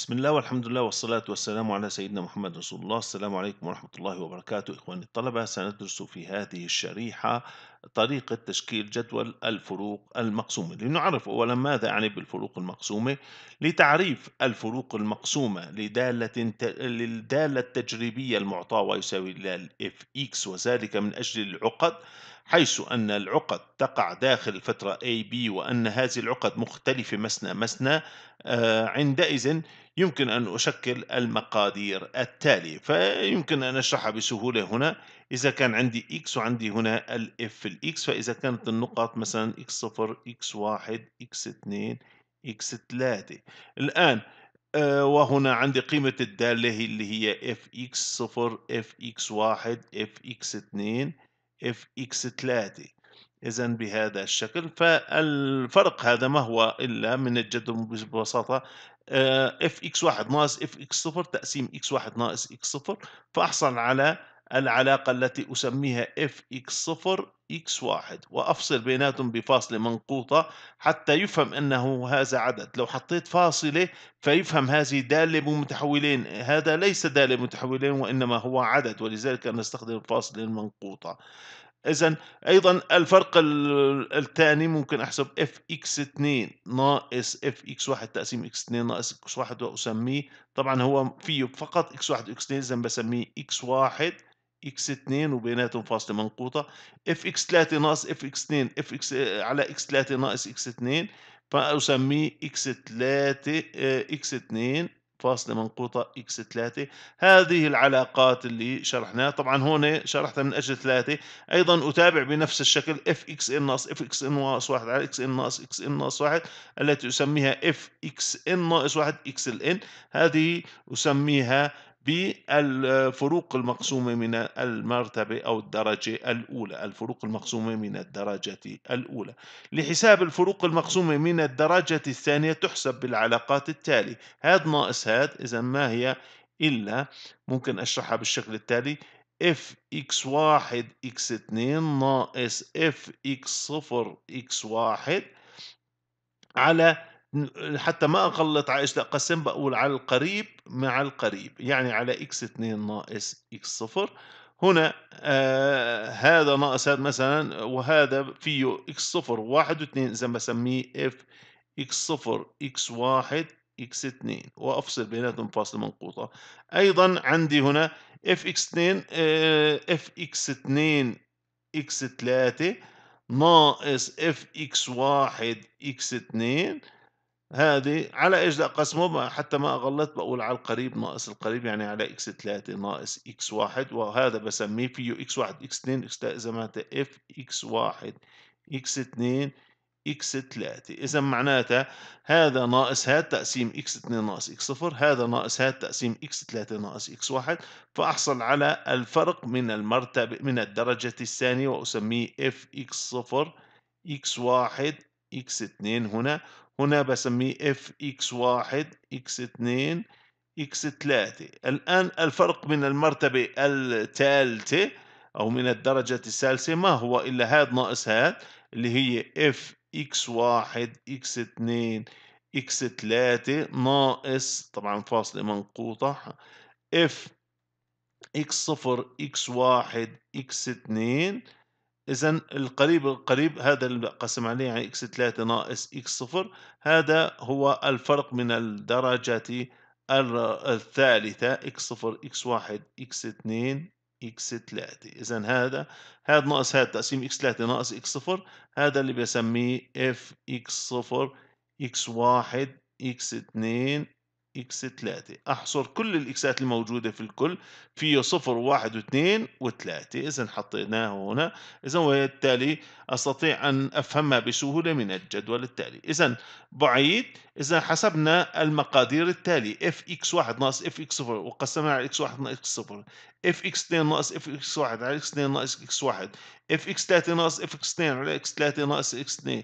بسم الله والحمد لله والصلاة والسلام على سيدنا محمد رسول الله السلام عليكم ورحمة الله وبركاته إخواني الطلبة سندرس في هذه الشريحة طريقة تشكيل جدول الفروق المقسومة لنعرف أولا ماذا يعني بالفروق المقسومة لتعريف الفروق المقسومة لدالة للدالة التجريبية المعطاة ويساوي الاف اكس وذلك من أجل العقد حيث أن العقد تقع داخل الفترة AB وأن هذه العقد مختلفة مثنى مثنى آه، عندئذ يمكن أن أشكل المقادير التالية فيمكن أن أشرحها بسهولة هنا إذا كان عندي x وعندي هنا الـ f في x فإذا كانت النقط مثلا x0 x1 x2 x3 الآن آه، وهنا عندي قيمة الدالة اللي هي fx0 fx1 fx2 fx3 إذا بهذا الشكل فالفرق هذا ما هو إلا من الجد ببساطة اف اكس 1 ناقص اف اكس 0 تقسيم اكس 1 ناقص اكس 0 فاحصل على العلاقة التي أسميها اف اكس 0 اكس 1 وأفصل بيناتهم بفاصلة منقوطة حتى يفهم أنه هذا عدد لو حطيت فاصلة فيفهم هذه دالة بمتحولين هذا ليس دالة بمتحولين وإنما هو عدد ولذلك نستخدم الفاصلة المنقوطة اذا ايضا الفرق الثاني ممكن احسب اف اكس 2 ناقص اف اكس 1 تقسيم اكس 2 ناقص اكس 1 واسميه طبعا هو فيه فقط اكس 1 واكس 2 اذا بسميه اكس 1 اكس 2 وبيناتهم فاصله منقوطه اف اكس 3 ناقص اف اكس 2 اف اكس على اكس 3 ناقص اكس 2 فاسميه اكس 3 اكس 2 فاصلة منقوطة إكس 3 هذه العلاقات اللي شرحناها طبعا هون شرحتها من أجل 3 أيضا أتابع بنفس الشكل اف اكس ان ناقص اف اكس ان ناقص 1 على اكس ان ناقص اكس ان ناقص 1 التي أسميها اف اكس ان ناقص 1 اكس هذه أسميها بالفروق المقسومة من المرتبة أو الدرجة الأولى الفروق المقسومة من الدرجة الأولى لحساب الفروق المقسومة من الدرجة الثانية تحسب بالعلاقات التالي هاد ناقص هاد إذا ما هي إلا ممكن أشرحها بالشكل التالي اف اكس واحد اكس 2 ناقص اف اكس صفر اكس واحد على حتى ما اغلط على لا قسم بقول على القريب مع القريب يعني على اكس 2 ناقص اكس 0 هنا آه هذا ناقص هذا مثلا وهذا فيه اكس 0 1 و2 اذا بسميه اف اكس 0 اكس 1 اكس 2 وافصل بيناتهم فاصله منقوطه ايضا عندي هنا اف اكس 2 آه، اف اكس 2 اكس 3 ناقص اف اكس 1 اكس 2 هذه على ايش بدي اقسمه حتى ما اغلط بقول على القريب ناقص القريب يعني على اكس 3 ناقص اكس 1 وهذا بسميه فيه اكس 1 اكس 2 اكس 3 اذا معناتها اف اكس 1 اكس 2 اكس 3 اذا معناتها هذا ناقص هذا تقسيم اكس 2 ناقص اكس 0 هذا ناقص هذا تقسيم اكس 3 ناقص اكس 1 فاحصل على الفرق من المرتبه من الدرجه الثانيه واسميه اف اكس 0 اكس 1 اكس 2 هنا هنا بسميه اف اكس واحد اكس اثنين اكس ثلاثة الآن الفرق من المرتبة الثالثة أو من الدرجة الثالثة ما هو إلا هاد ناقص هاد اللي هي اف اكس واحد اكس اثنين اكس ثلاثة ناقص طبعا فاصلة منقوطة اف اكس صفر اكس واحد اكس اثنين إذا القريب القريب هذا اللي قسم عليه يعني إكس 3 ناقص إكس صفر هذا هو الفرق من الدرجات الثالثة إكس صفر إكس واحد إكس اثنين إكس 3 إذا هذا هذا ناقص هذا تقسيم إكس 3 ناقص إكس صفر هذا اللي بسميه إف إكس صفر إكس واحد إكس اثنين اكس 3 احصر كل الاكسات الموجودة في الكل فيه صفر 2 و3 اذا حطيناه هنا اذا وبالتالي استطيع ان افهمها بسهولة من الجدول التالي اذا بعيد اذا حسبنا المقادير التالية اف اكس 1 ناقص اف اكس صفر وقسمناها على اكس 1 ناقص اكس صفر اف اكس 2 ناقص اف اكس 1 على اكس 2 ناقص اكس 1 اف اكس 3 ناقص اف اكس 2 على اكس 3 ناقص اكس 2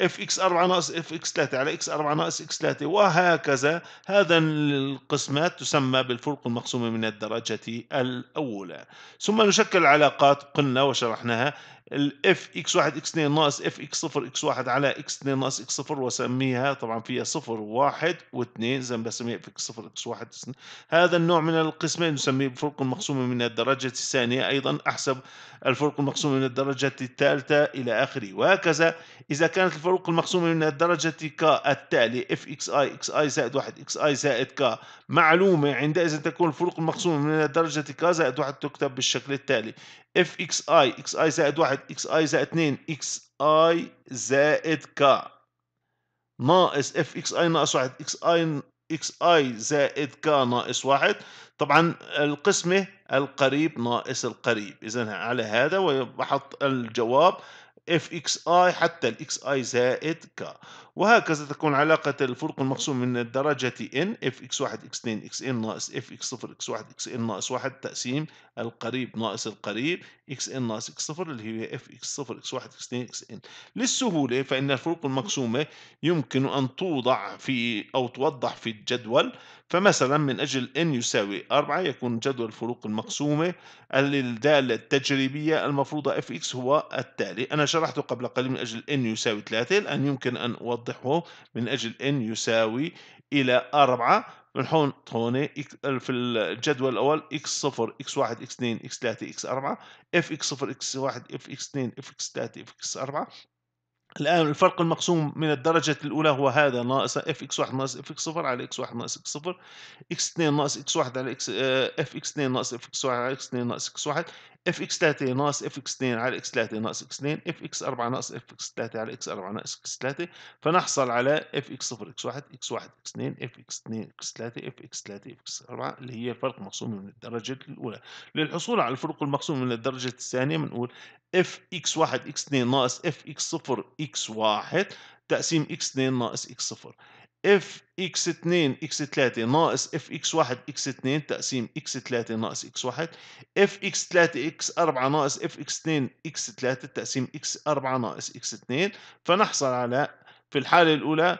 اف اكس 4 ناقص اف اكس 3 على اكس 4 ناقص اكس 3 وهكذا هذا القسمات تسمى بالفرق المقسومة من الدرجة الأولى ثم نشكل علاقات قلنا وشرحناها الاف اكس 1 اكس 2 ناقص اف اكس 0 اكس 1 على اكس 2 ناقص اكس 0 واسميها طبعا فيها 0 و1 و2 زي ما بسميها اف اكس 0 اكس 1 هذا النوع من القسمة نسميه بفرق المقسومة من الدرجة الثانية ايضا احسب الفرق المقسومة من الدرجة الثالثة الى اخره وهكذا اذا كانت الفروق المقسومة من الدرجة ك التالي اف اكس اي اكس اي زائد 1 اكس اي زائد ك معلومة عندئذ تكون الفروق المقسومة من الدرجة ك زائد 1 تكتب بالشكل التالي اف اكس اي اكس اي زائد واحد اكس اي زائد اثنين اكس اي زائد ك ناقص اف اكس اي ناقص واحد اكس اي اكس اي زائد ك ناقص واحد طبعا القسمة القريب ناقص القريب إذا على هذا وبحط الجواب اف اكس اي حتى الاكس اي زائد ك وهكذا تكون علاقة الفرق المقسوم من الدرجة ان اف اكس 1 اكس 2 اكس ان ناقص اف اكس 0 اكس 1 اكس ان ناقص 1 تقسيم القريب ناقص القريب اكس ان ناقص اكس 0 اللي هي اف اكس 0 اكس 1 اكس 2 اكس ان للسهولة فإن الفروق المقسومة يمكن أن توضع في أو توضح في الجدول فمثلا من أجل إن يساوي 4 يكون جدول الفروق المقسومة للدالة التجريبية المفروضة Fx هو التالي أنا شرحته قبل قليل من أجل إن يساوي 3 الآن يمكن أن أوضحه من أجل إن يساوي إلى 4 من هون هون في الجدول الأول x0 x1 x2 x3 x4 fx0 x1 fx2 fx3 fx4 الآن الفرق المقسوم من الدرجة الأولى هو هذا ناقص اف اكس 1 ناقص اف اكس 0 على اكس 1 ناقص اكس 0 اكس 2 ناقص اكس 1 على اكس اف اكس 2 ناقص اف اكس 1 على اكس 2 ناقص اكس 1 اف اكس 3 ناقص اف اكس 2 على اكس 3 ناقص اكس 2 اف اكس 4 ناقص اف اكس 3 على اكس 4 ناقص اكس 3 فنحصل على اف اكس 0 اكس 1 اكس 1 اكس 2 اف اكس 2 اكس 3 اف اكس 3 اف اكس 4 اللي هي الفرق مقسوم من الدرجة الأولى للحصول على الفروق المقسوم من الدرجة الثانية بنقول اف اكس 1 اكس 2 ناقص اف اكس 0 x1 تقسيم x 2 ناقص x0 f x 2 x 3 ناقص f x 1 x 2 تقسيم x 3 ناقص x 1 f x 3 x 4 ناقص f x 2 x 3 تقسيم x 4 ناقص x 2 فنحصل على في الحالة الأولى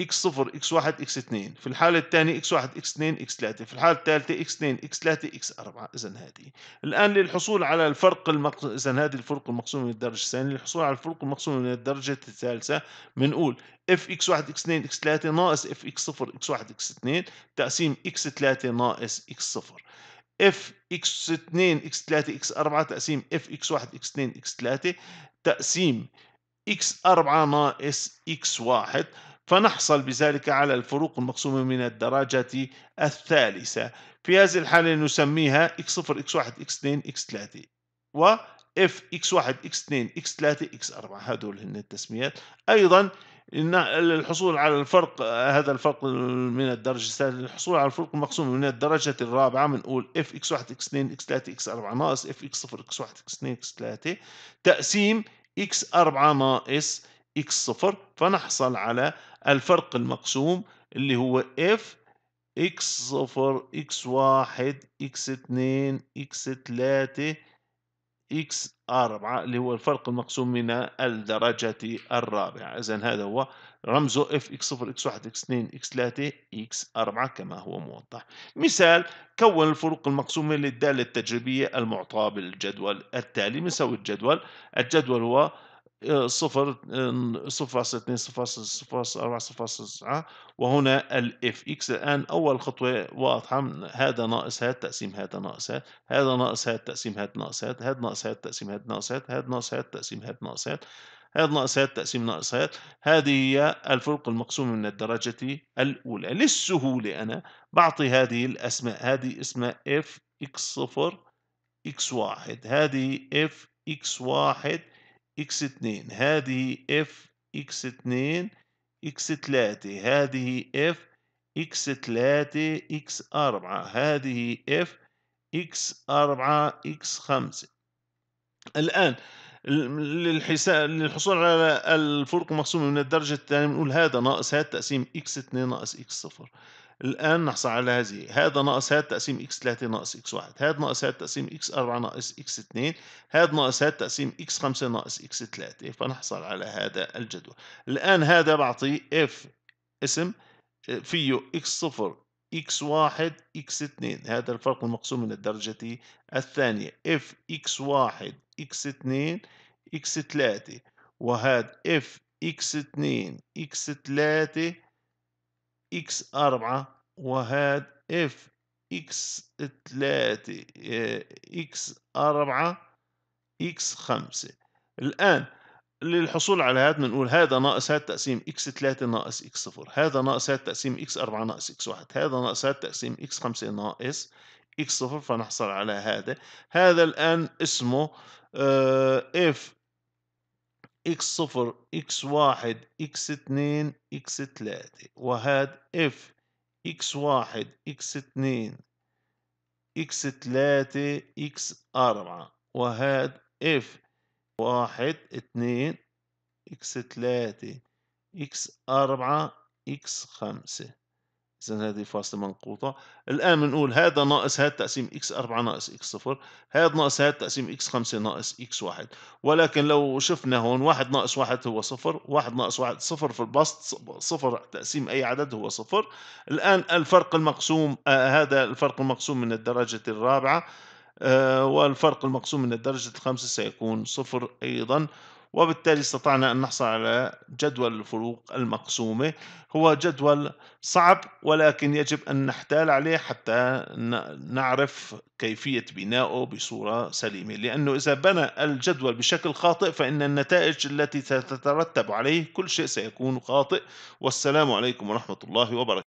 اكس صفر اكس واحد اكس اثنين في الحالة الثانية اكس واحد اكس اثنين اكس ثلاثة في الحالة الثالثة اكس اثنين اكس ثلاثة اكس أربعة إذا هذه الآن للحصول على الفرق المق... إذا هذه الفرق المقسومة من الدرجة الثانية للحصول على الفرق المقسومة من الدرجة الثالثة بنقول اف اكس واحد اكس اثنين اكس ثلاثة ناقص اف اكس صفر اكس واحد اكس اثنين تقسيم اكس ثلاثة ناقص اكس صفر اف اكس 2 اكس 3 x 4 تقسيم اف 1 x 2 x 3 تقسيم x 4 ناقص x 1 فنحصل بذلك على الفروق المقسومة من الدرجة الثالثة في هذه الحالة نسميها x0 x1 x2 x3 و f x1 x2 x3 x4 هذول هن التسميات أيضا إن الحصول على الفرق هذا الفرق من الدرجة الثالثة الحصول على الفرق المقسوم من الدرجة الرابعة بنقول F x 1 x 2 x 3 x 4 ناقص F x 0 x 1 x 2 x 3 تقسيم x 4 ناقص x صفر فنحصل على الفرق المقسوم اللي هو اف اكس صفر اكس واحد اكس اتنين اكس تلاتة اكس أربعة اللي هو الفرق المقسوم من الدرجة الرابعة إذا هذا هو رمزه اف اكس صفر اكس واحد اكس اثنين اكس ثلاثة اكس أربعة كما هو موضح مثال كون الفروق المقسومة للدالة التجريبية المعطاة بالجدول التالي بنسوي الجدول الجدول هو صفر صفر اثنين صفر صفر صفر فاصلة أربعة صفر فاصلة تسعة وهنا الاف اكس الآن أول خطوة واضحة هذا ناقص هذا تقسيم هذا ناقص هذا هذا ناقص هذا تقسيم هذا ناقص هذا هذا ناقص هذا تقسيم هذا ناقص هذا هذا ناقص هذا تقسيم هذا ناقص هذا هذا هذا تقسيم هذا هذه هي الفرق المقسوم من الدرجة الأولى للسهولة أنا بعطي هذه الأسماء هذه اسمها اف اكس صفر اكس واحد هذه اف اكس واحد إكس اتنين هذه إف إكس اتنين إكس تلاتة هذه إف إكس تلاتة إكس أربعة هذه إف إكس أربعة إكس خمسة الآن للحساب للحصول على الفرق المقسوم من الدرجة الثانية بنقول هذا ناقص هذا تقسيم إكس اتنين ناقص إكس صفر الآن نحصل على هذه هذا ناقص هذا تقسيم x 3 ناقص x 1 هذا ناقص هذا تقسيم x 4 ناقص x 2 هذا ناقص هذا تقسيم x 5 ناقص x 3 فنحصل على هذا الجدول الآن هذا بعطي f اسم فيه x 0 x 1 x 2 هذا الفرق المقسوم من الدرجة الثانية f x 1 x 2 x 3 وهذا f x 2 x 3 اكس أربعة وهاد اف اكس ثلاثة آه، اكس أربعة اكس خمسة الآن للحصول على هذا بنقول هذا ناقص هذا تقسيم x 3 ناقص x 0 هذا ناقص هذا تقسيم x 4 ناقص x 1 هذا ناقص هذا تقسيم x 5 ناقص x 0 فنحصل على هذا هذا الآن اسمه آه، اف اكس صفر اكس واحد اكس اتنين اكس تلاتة وهاد اف اكس واحد اكس اتنين اكس تلاتة اكس اربعة وهاد اف واحد اتنين اكس تلاتة اكس اربعة اكس خمسة إذا هذه فاصلة منقوطة الآن بنقول هذا ناقص هذا تقسيم إكس 4 ناقص إكس 0 هذا ناقص هذا تقسيم إكس 5 ناقص إكس 1 ولكن لو شفنا هون 1 ناقص 1 هو 0 1 ناقص 1 0 في البسط 0 تقسيم أي عدد هو 0 الآن الفرق المقسوم آه هذا الفرق المقسوم من الدرجة الرابعة آه، والفرق المقسوم من الدرجة الخامسة سيكون صفر أيضا وبالتالي استطعنا أن نحصل على جدول الفروق المقسومة هو جدول صعب ولكن يجب أن نحتال عليه حتى نعرف كيفية بنائه بصورة سليمة لأنه إذا بنى الجدول بشكل خاطئ فإن النتائج التي ستترتب عليه كل شيء سيكون خاطئ والسلام عليكم ورحمة الله وبركاته